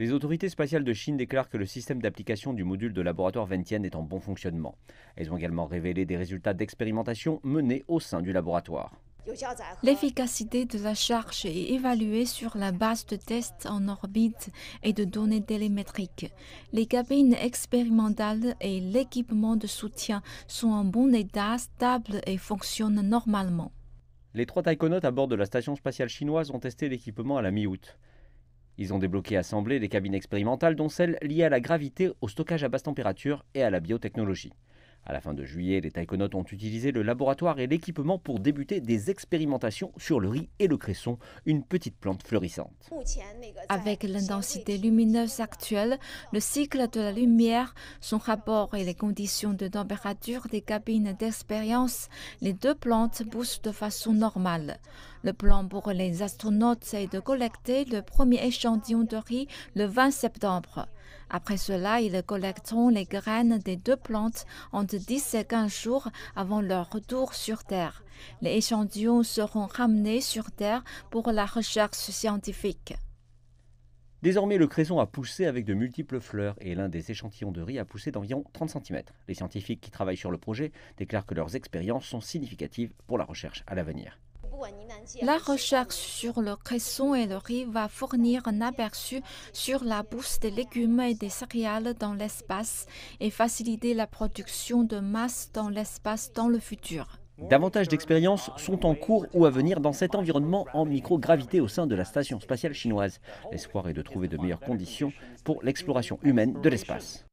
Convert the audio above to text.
Les autorités spatiales de Chine déclarent que le système d'application du module de laboratoire Ventian est en bon fonctionnement. Elles ont également révélé des résultats d'expérimentation menées au sein du laboratoire. L'efficacité de la charge est évaluée sur la base de tests en orbite et de données télémétriques. Les cabines expérimentales et l'équipement de soutien sont en bon état, stable et fonctionnent normalement. Les trois taïkonautes à bord de la station spatiale chinoise ont testé l'équipement à la mi-août. Ils ont débloqué à assemblées des cabines expérimentales, dont celles liées à la gravité, au stockage à basse température et à la biotechnologie. À la fin de juillet, les taïkonautes ont utilisé le laboratoire et l'équipement pour débuter des expérimentations sur le riz et le cresson, une petite plante fleurissante. Avec l'intensité lumineuse actuelle, le cycle de la lumière, son rapport et les conditions de température des cabines d'expérience, les deux plantes poussent de façon normale. Le plan pour les astronautes est de collecter le premier échantillon de riz le 20 septembre. Après cela, ils collecteront les graines des deux plantes entre 10 et 15 jours avant leur retour sur Terre. Les échantillons seront ramenés sur Terre pour la recherche scientifique. Désormais, le cresson a poussé avec de multiples fleurs et l'un des échantillons de riz a poussé d'environ 30 cm. Les scientifiques qui travaillent sur le projet déclarent que leurs expériences sont significatives pour la recherche à l'avenir. La recherche sur le cresson et le riz va fournir un aperçu sur la bourse des légumes et des céréales dans l'espace et faciliter la production de masse dans l'espace dans le futur. Davantage d'expériences sont en cours ou à venir dans cet environnement en microgravité au sein de la station spatiale chinoise. L'espoir est de trouver de meilleures conditions pour l'exploration humaine de l'espace.